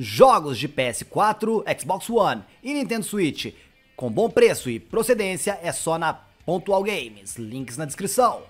Jogos de PS4, Xbox One e Nintendo Switch com bom preço e procedência é só na Pontual Games. Links na descrição.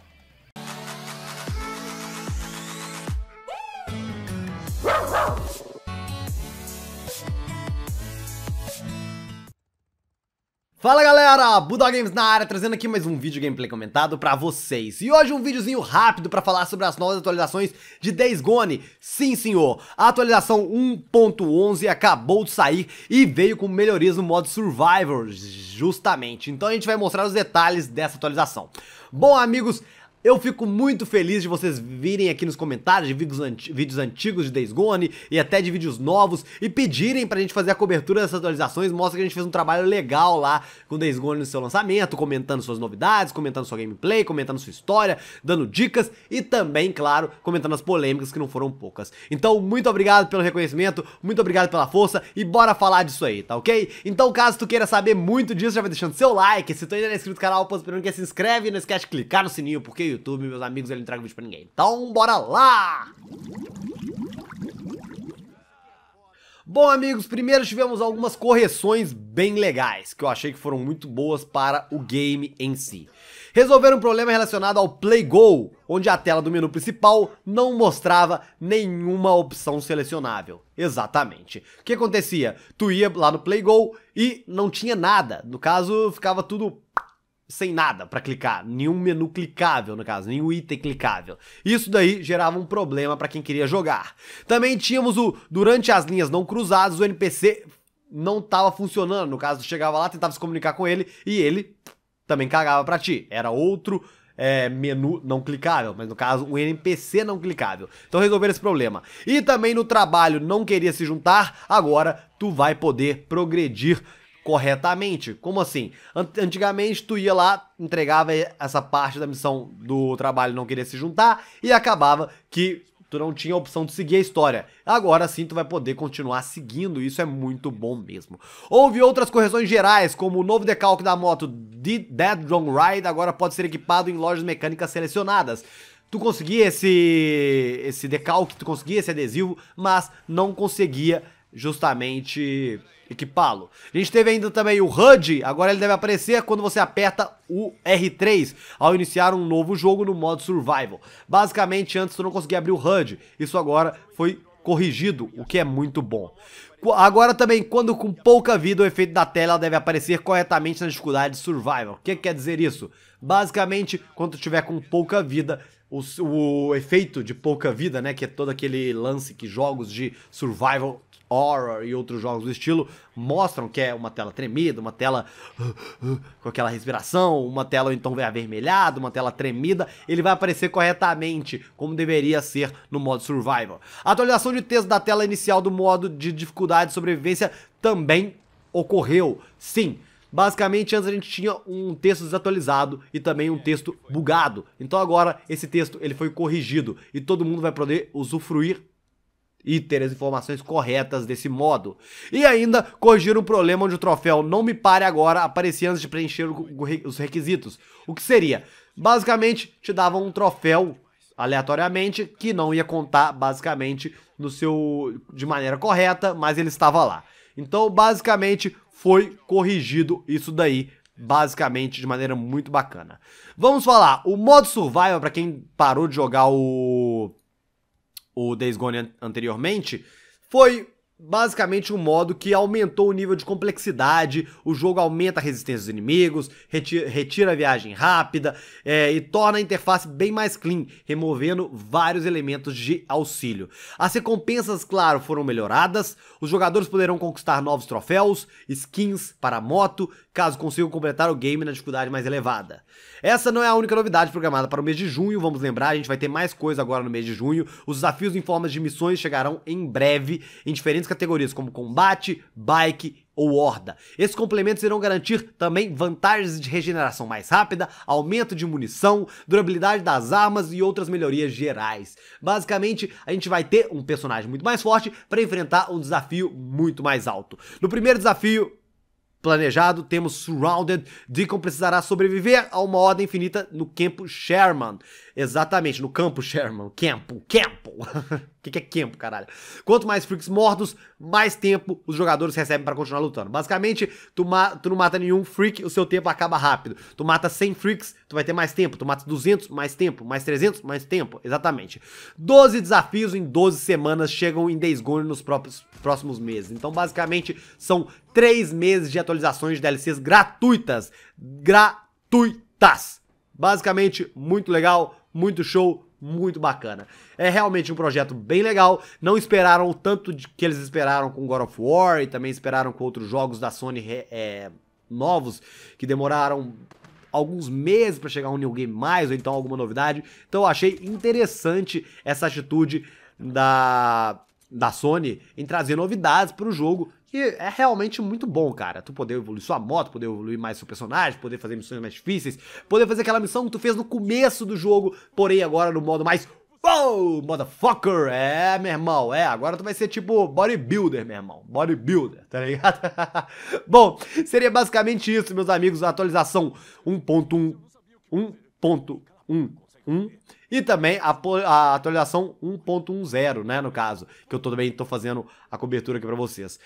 Fala galera, Budal Games na área, trazendo aqui mais um vídeo gameplay comentado pra vocês. E hoje um videozinho rápido pra falar sobre as novas atualizações de Days Gone. Sim senhor, a atualização 1.11 acabou de sair e veio com melhorias no modo Survivor, justamente. Então a gente vai mostrar os detalhes dessa atualização. Bom amigos, eu fico muito feliz de vocês virem aqui nos comentários de vídeos, vídeos antigos de Days Gone e até de vídeos novos e pedirem pra gente fazer a cobertura dessas atualizações. Mostra que a gente fez um trabalho legal lá com Days Gone no seu lançamento, comentando suas novidades, comentando sua gameplay, comentando sua história, dando dicas e também, claro, comentando as polêmicas que não foram poucas. Então, muito obrigado pelo reconhecimento, muito obrigado pela força e bora falar disso aí, tá ok? Então, caso tu queira saber muito disso, já vai deixando seu like. Se tu ainda não é inscrito no canal, posso esperando que se inscreve e não esquece de clicar no sininho, porque YouTube, meus amigos, ele não entrega vídeo pra ninguém. Então, bora lá! Bom, amigos, primeiro tivemos algumas correções bem legais, que eu achei que foram muito boas para o game em si. Resolveram um problema relacionado ao Play Go, onde a tela do menu principal não mostrava nenhuma opção selecionável. Exatamente. O que acontecia? Tu ia lá no Play Go e não tinha nada. No caso, ficava tudo sem nada para clicar, nenhum menu clicável no caso, nenhum item clicável. Isso daí gerava um problema para quem queria jogar. Também tínhamos o durante as linhas não cruzadas, o NPC não estava funcionando, no caso chegava lá, tentava se comunicar com ele e ele também cagava para ti. Era outro é, menu não clicável, mas no caso um NPC não clicável. Então resolver esse problema. E também no trabalho não queria se juntar, agora tu vai poder progredir corretamente. Como assim? Antigamente tu ia lá, entregava essa parte da missão do trabalho não querer se juntar e acabava que tu não tinha a opção de seguir a história. Agora sim tu vai poder continuar seguindo, isso é muito bom mesmo. Houve outras correções gerais, como o novo decalque da moto de Dead Drone Ride agora pode ser equipado em lojas mecânicas selecionadas. Tu conseguia esse esse decalque, tu conseguia esse adesivo, mas não conseguia justamente equipá-lo. A gente teve ainda também o HUD, agora ele deve aparecer quando você aperta o R3 ao iniciar um novo jogo no modo Survival. Basicamente, antes você não conseguia abrir o HUD, isso agora foi corrigido, o que é muito bom. Agora também, quando com pouca vida, o efeito da tela deve aparecer corretamente na dificuldade Survival. O que, que quer dizer isso? Basicamente, quando tiver com pouca vida, o, o, efeito de pouca vida, né? Que é todo aquele lance que jogos de survival horror e outros jogos do estilo mostram, que é uma tela tremida, uma tela com aquela respiração, uma tela então avermelhada, uma tela tremida, ele vai aparecer corretamente, como deveria ser no modo survival. A atualização de texto da tela inicial do modo de dificuldade de sobrevivência também ocorreu. Sim, Basicamente, antes a gente tinha um texto desatualizado e também um é, texto bugado. Então agora esse texto ele foi corrigido e todo mundo vai poder usufruir e ter as informações corretas desse modo. E ainda corrigir um problema onde o troféu Não Me Pare Agora aparecia antes de preencher os requisitos. O que seria? Basicamente, te davam um troféu aleatoriamente que não ia contar basicamente no seu de maneira correta, mas ele estava lá. Então, basicamente, foi corrigido isso daí, basicamente de maneira muito bacana. Vamos falar, o modo survival, para quem parou de jogar o, o Days Gone anteriormente, foi basicamente um modo que aumentou o nível de complexidade, o jogo aumenta a resistência dos inimigos, retira, retira a viagem rápida é, e torna a interface bem mais clean, removendo vários elementos de auxílio. As recompensas, claro, foram melhoradas, os jogadores poderão conquistar novos troféus, skins para moto caso consigam completar o game na dificuldade mais elevada. Essa não é a única novidade programada para o mês de junho, vamos lembrar, a gente vai ter mais coisa agora no mês de junho. Os desafios em formas de missões chegarão em breve em diferentes categorias, como combate, bike ou horda. Esses complementos irão garantir também vantagens de regeneração mais rápida, aumento de munição, durabilidade das armas e outras melhorias gerais. Basicamente, a gente vai ter um personagem muito mais forte para enfrentar um desafio muito mais alto. No primeiro desafio, planejado, temos Surrounded. Deacon precisará sobreviver a uma ordem infinita no campo Sherman. Exatamente, no campo Sherman. Campo, campo. O que, que é campo, caralho? Quanto mais freaks mortos, mais tempo os jogadores recebem para continuar lutando. Basicamente, tu, ma tu não mata nenhum freak, o seu tempo acaba rápido. Tu mata 100 freaks, tu vai ter mais tempo. Tu mata 200, mais tempo. Mais 300, mais tempo. Exatamente. 12 desafios em 12 semanas chegam em Days Gone nos próprios, próximos meses. Então, basicamente, são 3 meses de atualizações de DLCs gratuitas. Gratuitas. Basicamente, muito legal muito show, muito bacana. É realmente um projeto bem legal. Não esperaram o tanto de, que eles esperaram com God of War e também esperaram com outros jogos da Sony é, novos que demoraram alguns meses para chegar um new game mais ou então alguma novidade. Então eu achei interessante essa atitude da da Sony em trazer novidades para o jogo, que é realmente muito bom, cara. Tu poder evoluir sua moto, poder evoluir mais seu personagem, poder fazer missões mais difíceis, poder fazer aquela missão que tu fez no começo do jogo, porém agora no modo mais Oh, motherfucker! É, meu irmão, é. Agora tu vai ser tipo bodybuilder, meu irmão. Bodybuilder, tá ligado? Bom, seria basicamente isso, meus amigos. A atualização 1.1. 1.1 1 e também a, a atualização 1.10, né, no caso, que eu também estou fazendo a cobertura aqui para vocês.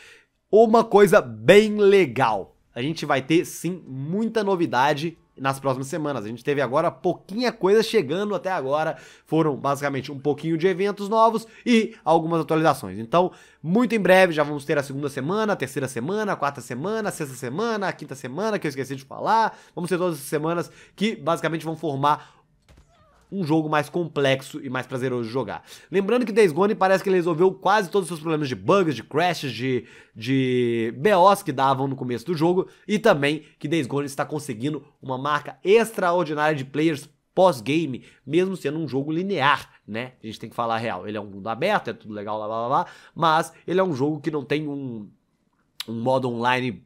Uma coisa bem legal, a gente vai ter sim muita novidade nas próximas semanas. A gente teve agora pouquinha coisa chegando até agora. Foram basicamente um pouquinho de eventos novos e algumas atualizações. Então, muito em breve já vamos ter a segunda semana, a terceira semana, a quarta semana, a sexta semana, a quinta semana, que eu esqueci de falar. Vamos ter todas as semanas que basicamente vão formar um jogo mais complexo e mais prazeroso de jogar. Lembrando que Days Gone parece que ele resolveu quase todos os seus problemas de bugs, de crashes, de, de BOs que davam no começo do jogo e também que Days Gone está conseguindo uma marca extraordinária de players pós-game, mesmo sendo um jogo linear, né? A gente tem que falar real. Ele é um mundo aberto, é tudo legal, blá blá blá, mas ele é um jogo que não tem um, um modo online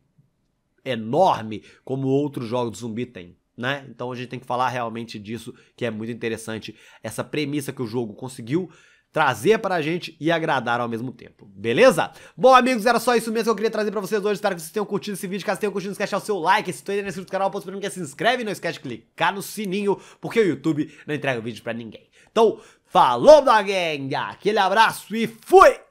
enorme como outros jogos de zumbi tem né? Então a gente tem que falar realmente disso, que é muito interessante essa premissa que o jogo conseguiu trazer para a gente e agradar ao mesmo tempo, beleza? Bom, amigos, era só isso mesmo que eu queria trazer para vocês hoje, espero que vocês tenham curtido esse vídeo, caso tenham curtido, não esquece de deixar o seu like, se tu ainda não é inscrito no canal, posso que se inscreve, não esquece de clicar no sininho, porque o YouTube não entrega o vídeo para ninguém. Então, falou da gang, aquele abraço e fui!